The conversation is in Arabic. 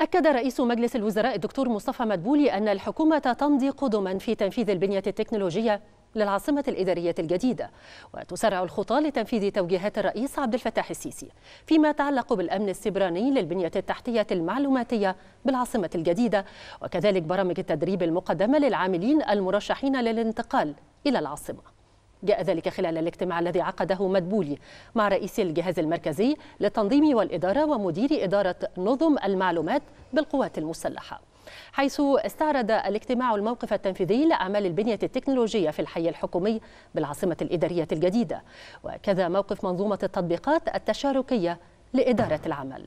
أكد رئيس مجلس الوزراء الدكتور مصطفى مدبولي أن الحكومة تمضي قدما في تنفيذ البنية التكنولوجية للعاصمة الإدارية الجديدة وتسرع الخطى لتنفيذ توجيهات الرئيس عبد الفتاح السيسي فيما يتعلق بالأمن السبراني للبنية التحتية المعلوماتية بالعاصمة الجديدة وكذلك برامج التدريب المقدمة للعاملين المرشحين للانتقال إلى العاصمة جاء ذلك خلال الاجتماع الذي عقده مدبولي مع رئيس الجهاز المركزي للتنظيم والإدارة ومدير إدارة نظم المعلومات بالقوات المسلحة حيث استعرض الاجتماع الموقف التنفيذي لأعمال البنية التكنولوجية في الحي الحكومي بالعاصمة الإدارية الجديدة وكذا موقف منظومة التطبيقات التشاركية لإدارة العمل